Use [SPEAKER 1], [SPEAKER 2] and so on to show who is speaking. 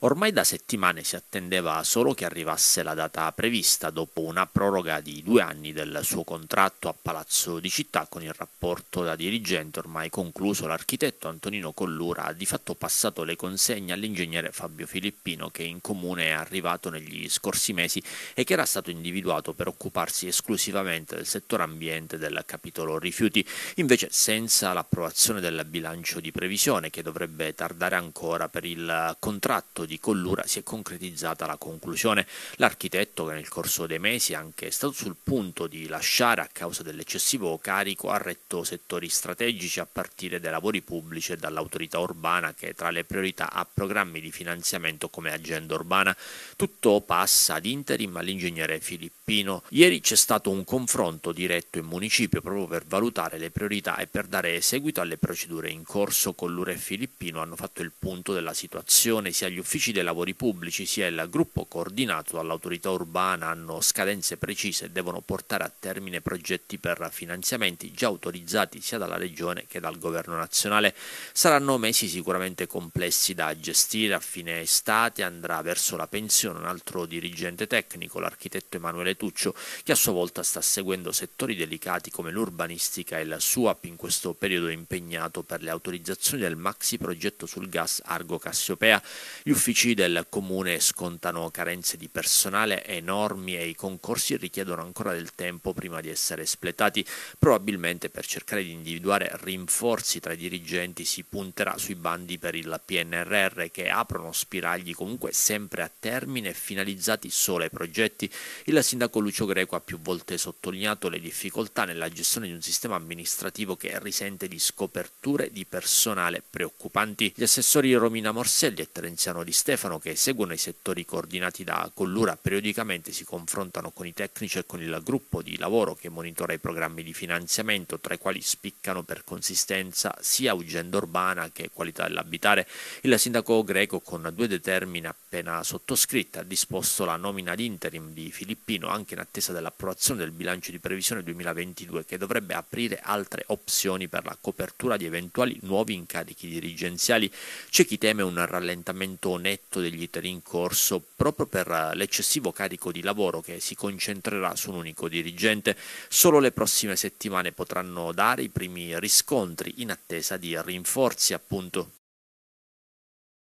[SPEAKER 1] Ormai da settimane si attendeva solo che arrivasse la data prevista dopo una proroga di due anni del suo contratto a Palazzo di Città con il rapporto da dirigente ormai concluso. L'architetto Antonino Collura ha di fatto passato le consegne all'ingegnere Fabio Filippino che in comune è arrivato negli scorsi mesi e che era stato individuato per occuparsi esclusivamente del settore ambiente del capitolo rifiuti, invece senza l'approvazione del bilancio di previsione che dovrebbe tardare ancora per il contratto di Collura si è concretizzata la conclusione. L'architetto, che nel corso dei mesi anche è stato sul punto di lasciare a causa dell'eccessivo carico, ha retto settori strategici a partire dai lavori pubblici e dall'autorità urbana che tra le priorità ha programmi di finanziamento come agenda urbana. Tutto passa ad interim all'ingegnere Filippino. Ieri c'è stato un confronto diretto in municipio proprio per valutare le priorità e per dare seguito alle procedure in corso. Collura e Filippino hanno fatto il punto della situazione sia agli uffici uffici dei lavori pubblici sia il gruppo coordinato dall'autorità urbana hanno scadenze precise e devono portare a termine progetti per finanziamenti già autorizzati sia dalla Regione che dal Governo nazionale. Saranno mesi sicuramente complessi da gestire. A fine estate andrà verso la pensione un altro dirigente tecnico, l'architetto Emanuele Tuccio, che a sua volta sta seguendo settori delicati come l'urbanistica e il SUAP in questo periodo impegnato per le autorizzazioni del maxi progetto sul gas Argo Cassiopea. Gli uffici uffici del comune scontano carenze di personale enormi e i concorsi richiedono ancora del tempo prima di essere espletati. Probabilmente per cercare di individuare rinforzi tra i dirigenti si punterà sui bandi per il PNRR che aprono spiragli comunque sempre a termine e finalizzati solo ai progetti. Il sindaco Lucio Greco ha più volte sottolineato le difficoltà nella gestione di un sistema amministrativo che risente di scoperture di personale preoccupanti. Gli assessori Romina Morselli e Terenziano Di Stefano che seguono i settori coordinati da Collura periodicamente si confrontano con i tecnici e con il gruppo di lavoro che monitora i programmi di finanziamento, tra i quali spiccano per consistenza sia Ugenda Urbana che Qualità dell'Abitare. Il sindaco greco con due determine appena sottoscritte ha disposto la nomina ad interim di Filippino anche in attesa dell'approvazione del bilancio di previsione 2022 che dovrebbe aprire altre opzioni per la copertura di eventuali nuovi incarichi dirigenziali. C'è chi teme un rallentamento netto degli titoli in corso proprio per eh, l'eccessivo carico di lavoro che si concentrerà su un unico dirigente. Solo le prossime settimane potranno dare i primi riscontri in attesa di rinforzi appunto.